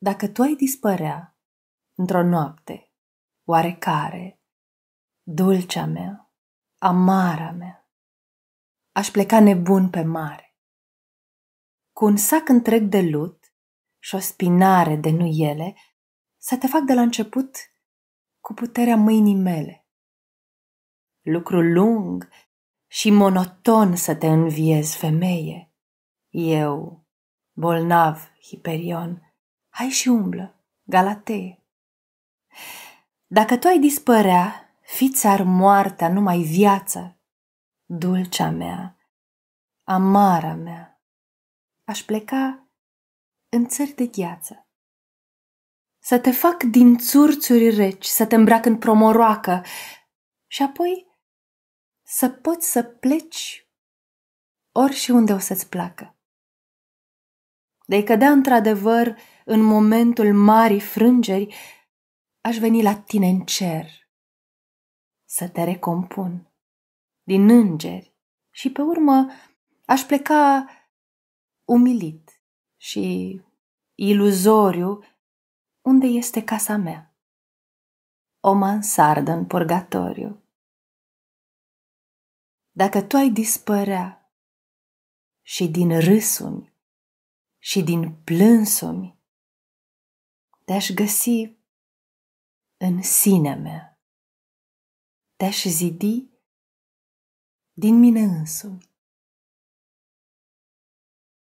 Dacă tu ai dispărea într-o noapte oarecare, dulcea mea, amara mea, aș pleca nebun pe mare. Cu un sac întreg de lut și o spinare de nuiele, să te fac de la început cu puterea mâinii mele. Lucru lung și monoton să te înviez, femeie. Eu, bolnav, Hiperion, hai și umblă, Galatee. Dacă tu ai dispărea, fi ar moartea, numai viață, dulcea mea, amara mea, aș pleca în țări de gheață. Să te fac din țurțuri reci, să te îmbrac în promoroacă și apoi să poți să pleci ori și unde o să-ți placă de a-i cădea într-adevăr în momentul marii frângeri, aș veni la tine în cer să te recompun din îngeri și pe urmă aș pleca umilit și iluzoriu unde este casa mea. O mansardă în purgatoriu. Dacă tu ai dispărea și din râsuri și din plânsumi te-aș găsi în sine mea, te-aș zidi din mine însumi.